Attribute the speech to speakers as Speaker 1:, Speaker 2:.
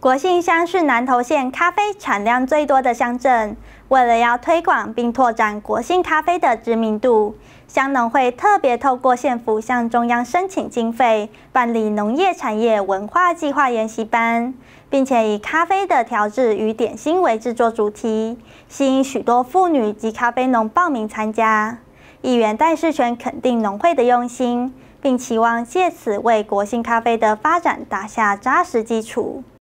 Speaker 1: 国信乡是南投县咖啡产量最多的乡镇。为了要推广并拓展国信咖啡的知名度，乡农会特别透过县府向中央申请经费，办理农业产业文化计划研习班，并且以咖啡的调制与点心为制作主题，吸引许多妇女及咖啡农报名参加。议员戴世权肯定农会的用心，并期望借此为国信咖啡的发展打下扎实基础。